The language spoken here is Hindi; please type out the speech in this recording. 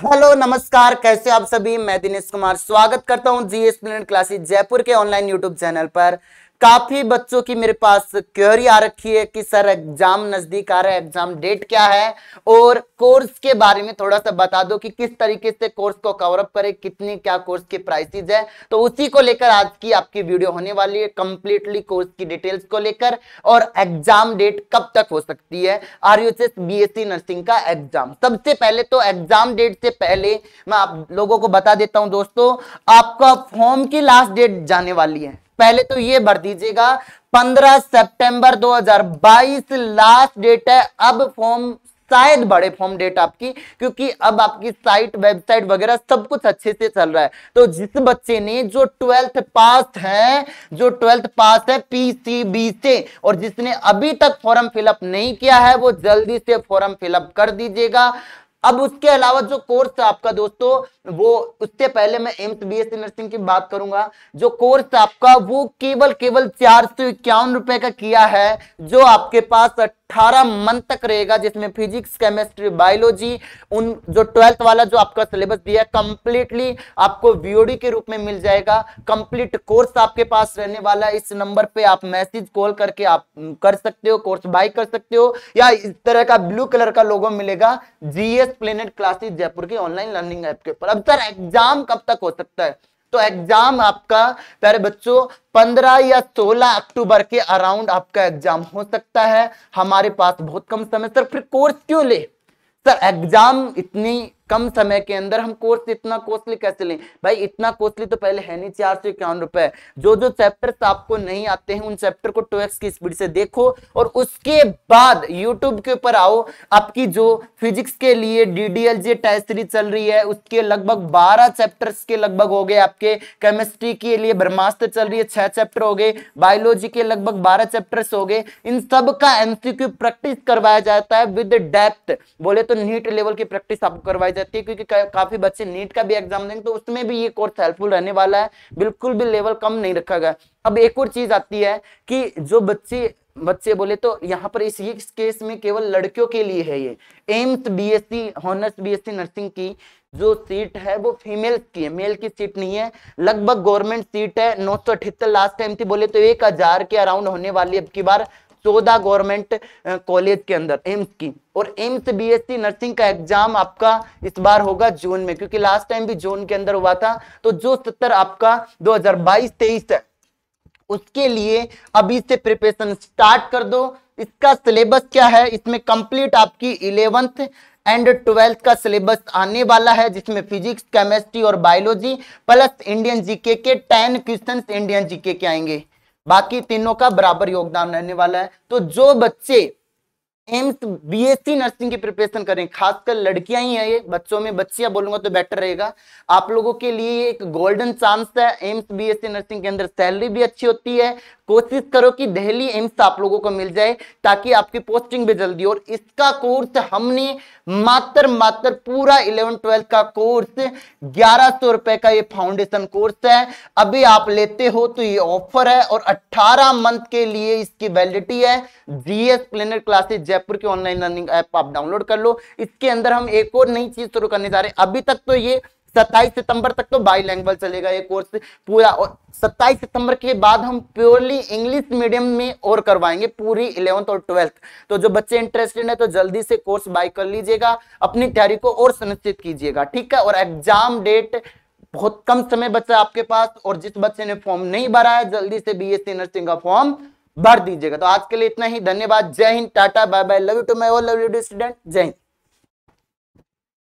हेलो नमस्कार कैसे आप सभी मैं दिनेश कुमार स्वागत करता हूं जीएस क्लासेस जयपुर के ऑनलाइन यूट्यूब चैनल पर काफी बच्चों की मेरे पास क्वेरी आ रखी है कि सर एग्जाम नजदीक आ रहा है एग्जाम डेट क्या है और कोर्स के बारे में थोड़ा सा बता दो कि किस तरीके से कोर्स को कवरअप करे कितनी क्या कोर्स की प्राइसेज है तो उसी को लेकर आज की आपकी वीडियो होने वाली है कंप्लीटली कोर्स की डिटेल्स को लेकर और एग्जाम डेट कब तक हो सकती है आर यू बीएससी नर्सिंग का एग्जाम सबसे पहले तो एग्जाम डेट से पहले मैं आप लोगों को बता देता हूं दोस्तों आपका फॉर्म की लास्ट डेट जाने वाली है पहले तो ये भर दीजिएगा 15 सितंबर 2022 लास्ट डेट है अब फॉर्म शायद बड़े फॉर्म डेट आपकी क्योंकि अब आपकी साइट वेबसाइट वगैरह सब कुछ अच्छे से चल रहा है तो जिस बच्चे ने जो ट्वेल्थ पास है जो ट्वेल्थ पास है पीसीबी से और जिसने अभी तक फॉर्म फिलअप नहीं किया है वो जल्दी से फॉर्म फिलअप कर दीजिएगा अब उसके अलावा जो कोर्स आपका दोस्तों वो उससे पहले मैं एम्स बीएससी नर्सिंग की बात करूंगा जो कोर्स आपका वो केवल केवल चार सौ इक्यावन रुपए का किया है जो आपके पास 18 मंथ तक रहेगा जिसमें फिजिक्स केमिस्ट्री बायोलॉजी उन जो ट्वेल्थ वाला जो आपका सिलेबस दिया है कंप्लीटली आपको वीओडी के रूप में मिल जाएगा कंप्लीट कोर्स आपके पास रहने वाला है इस नंबर पे आप मैसेज कॉल करके आप कर सकते हो कोर्स बाय कर सकते हो या इस तरह का ब्लू कलर का लोगो मिलेगा जीएस प्लेनेट क्लासेस जयपुर के ऑनलाइन लर्निंग ऐप के ऊपर अब सर एग्जाम कब तक हो सकता है तो एग्जाम आपका प्यारे बच्चों 15 या 16 अक्टूबर के अराउंड आपका एग्जाम हो सकता है हमारे पास बहुत कम समय सर फिर कोर्स क्यों ले सर एग्जाम इतनी कम समय के अंदर हम कोर्स इतना कॉस्टली कैसे लें भाई इतना कॉस्टली तो पहले है नहीं चार सौ इक्यावन रुपए जो जो चैप्टर आपको नहीं आते हैं उन चैप्टर को टू की स्पीड से देखो और उसके बाद यूट्यूब के ऊपर आओ आपकी जो फिजिक्स के लिए डीडीएलजे टेस्ट सीरीज चल रही है उसके लगभग बारह चैप्टर के लगभग हो गए आपके केमिस्ट्री के लिए ब्रह्मास्त्र चल रही है छह चैप्टर हो गए बायोलॉजी के लगभग बारह चैप्टर हो गए इन सब का एमसीक्यू प्रैक्टिस करवाया जाता है विद डेप्थ बोले तो नीट लेवल की प्रैक्टिस आपको करवाई रहती है क्योंकि का, काफी बच्चे नीट का भी एग्जाम देंगे तो उसमें भी ये कोर्स हेल्पफुल रहने वाला है बिल्कुल भी लेवल कम नहीं रखा गया अब एक और चीज आती है कि जो बच्चे बच्चे बोले तो यहाँ पर इस केस में केवल लड़कियों के लिए है ये AIIMS BSc honours BSc nursing की जो सीट है वो फीमेल की है मेल की सीट नहीं है लगभग गवर्नमेंट सीट है नौ सौ अठहत्तर लास्ट टाइम थी बोले तो एक हजार के अराउंड होने वाली अब की बार चौदह गवर्नमेंट कॉलेज के अंदर एम्स की और एम्स बीएससी नर्सिंग का एग्जाम आपका इस बार होगा जून में क्योंकि लास्ट टाइम भी जून के अंदर हुआ था तो जो सत्तर आपका 2022-23 है उसके लिए अभी से प्रिपरेशन स्टार्ट कर दो इसका सिलेबस क्या है इसमें कंप्लीट आपकी इलेवेंथ एंड ट्वेल्थ का सिलेबस आने वाला है जिसमें फिजिक्स केमिस्ट्री और बायोलॉजी प्लस इंडियन जीके के टेन क्वेश्चंस इंडियन जीके के आएंगे बाकी तीनों का बराबर योगदान रहने वाला है तो जो बच्चे एम्स बीएससी नर्सिंग की प्रिपरेशन करें खासकर लड़कियां ही हैं ये बच्चों में बच्चियां बोलूंगा तो बेटर रहेगा आप लोगों के लिए एक गोल्डन चांस है एम्स बीएससी नर्सिंग के अंदर सैलरी भी अच्छी होती है कोशिश करो कि दिल्ली एम्स आप लोगों को मिल जाए ताकि आपकी पोस्टिंग भी जल्दी और इसका कोर्स हमने मात्र मात्र पूरा इलेवन ट्वेल्थ का कोर्स ग्यारह सौ रुपए का ये फाउंडेशन कोर्स है अभी आप लेते हो तो ये ऑफर है और 18 मंथ के लिए इसकी वैलिडिटी है जीएस प्लेनर क्लासेज जयपुर की ऑनलाइन लर्निंग ऐप आप डाउनलोड कर लो इसके अंदर हम एक और नई चीज शुरू करने जा रहे हैं अभी तक तो ये सत्ताईस सितंबर तक तो बाई लैंग्वेज चलेगा ये कोर्स पूरा और सत्ताईस सितंबर के बाद हम प्योरली इंग्लिश मीडियम में और करवाएंगे पूरी इलेवंथ और ट्वेल्थ तो जो बच्चे इंटरेस्टेड है तो जल्दी से कोर्स बाई कर लीजिएगा अपनी तैयारी को और सुनिश्चित कीजिएगा ठीक है और एग्जाम डेट बहुत कम समय बचा आपके पास और जिस बच्चे ने फॉर्म नहीं भरा है जल्दी से बी एस नर्सिंग का फॉर्म भर दीजिएगा तो आज के लिए इतना ही धन्यवाद जय हिंद tata bye bye love you too my all love you student जय हिंद